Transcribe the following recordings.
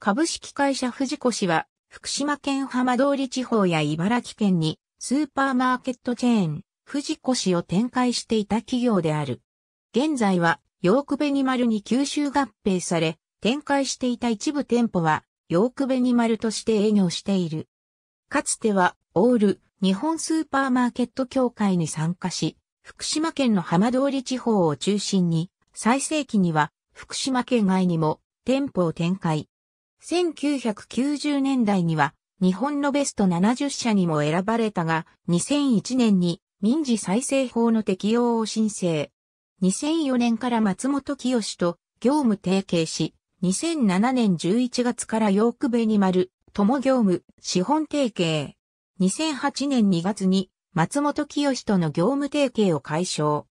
株式会社藤子氏は、福島県浜通り地方や茨城県に、スーパーマーケットチェーン、藤子氏を展開していた企業である。現在は、ヨークベニマルに吸収合併され、展開していた一部店舗は、ヨークベニマルとして営業している。かつては、オール、日本スーパーマーケット協会に参加し、福島県の浜通り地方を中心に、最盛期には、福島県外にも店舗を展開。1990年代には日本のベスト70社にも選ばれたが、2001年に民事再生法の適用を申請。2004年から松本清と業務提携し、2007年11月からヨークベニマル、友業務、資本提携。2008年2月に松本清との業務提携を解消。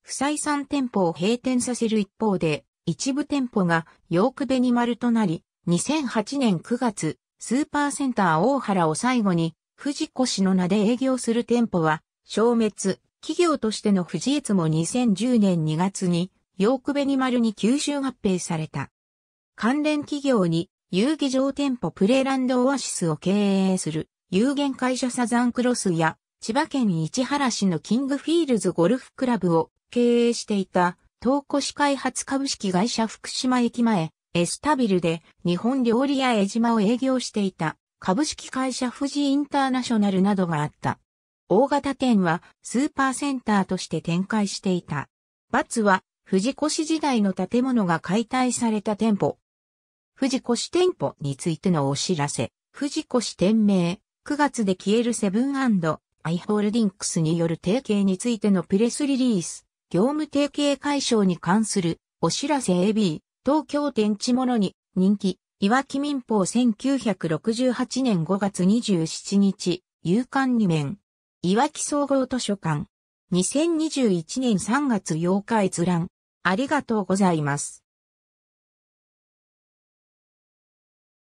不採算店舗を閉店させる一方で、一部店舗がヨークベニマルとなり、2008年9月、スーパーセンター大原を最後に、藤子氏の名で営業する店舗は、消滅、企業としての藤越も2010年2月に、ヨークベニマルに吸収合併された。関連企業に、遊戯場店舗プレーランドオアシスを経営する、有限会社サザンクロスや、千葉県市原市のキングフィールズゴルフクラブを経営していた、東越開発株式会社福島駅前、エスタビルで日本料理屋江島を営業していた株式会社富士インターナショナルなどがあった。大型店はスーパーセンターとして展開していた。バツは富士越時代の建物が解体された店舗。富士越店舗についてのお知らせ。富士越店名、9月で消えるセブンアイ・ホールディンクスによる提携についてのプレスリリース、業務提携解消に関するお知らせ AB、東京天地物に人気、いわき民法1968年5月27日、夕刊2面。いわき総合図書館。2021年3月8日閲覧。ありがとうございます。